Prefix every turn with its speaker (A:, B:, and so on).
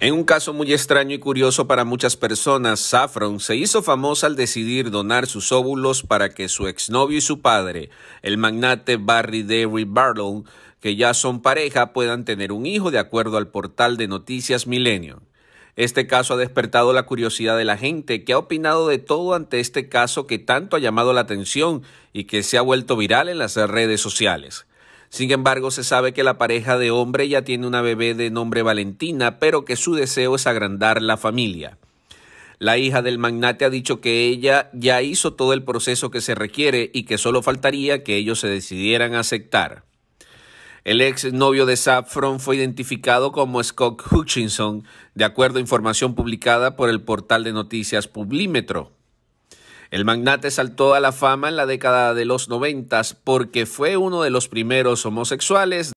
A: En un caso muy extraño y curioso para muchas personas, Saffron se hizo famosa al decidir donar sus óvulos para que su exnovio y su padre, el magnate Barry Derry Barlow, que ya son pareja, puedan tener un hijo de acuerdo al portal de noticias Milenio. Este caso ha despertado la curiosidad de la gente, que ha opinado de todo ante este caso que tanto ha llamado la atención y que se ha vuelto viral en las redes sociales. Sin embargo, se sabe que la pareja de hombre ya tiene una bebé de nombre Valentina, pero que su deseo es agrandar la familia. La hija del magnate ha dicho que ella ya hizo todo el proceso que se requiere y que solo faltaría que ellos se decidieran a aceptar. El ex novio de Saffron fue identificado como Scott Hutchinson, de acuerdo a información publicada por el portal de noticias Publímetro. El magnate saltó a la fama en la década de los noventas porque fue uno de los primeros homosexuales